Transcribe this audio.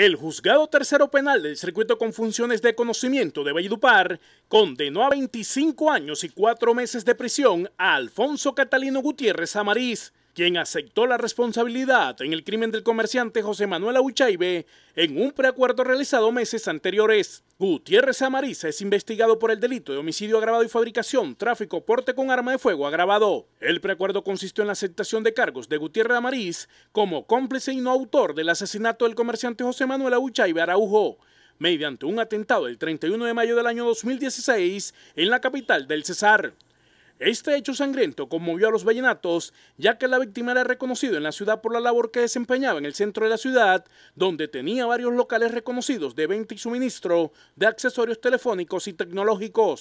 El juzgado tercero penal del circuito con funciones de conocimiento de Valledupar condenó a 25 años y 4 meses de prisión a Alfonso Catalino Gutiérrez Amariz quien aceptó la responsabilidad en el crimen del comerciante José Manuel Auchaibe en un preacuerdo realizado meses anteriores. Gutiérrez Amariza es investigado por el delito de homicidio agravado y fabricación, tráfico, porte con arma de fuego agravado. El preacuerdo consistió en la aceptación de cargos de Gutiérrez Amariz como cómplice y no autor del asesinato del comerciante José Manuel Auchaibe Araujo mediante un atentado el 31 de mayo del año 2016 en la capital del Cesar. Este hecho sangriento conmovió a los vallenatos, ya que la víctima era reconocida en la ciudad por la labor que desempeñaba en el centro de la ciudad, donde tenía varios locales reconocidos de venta y suministro de accesorios telefónicos y tecnológicos.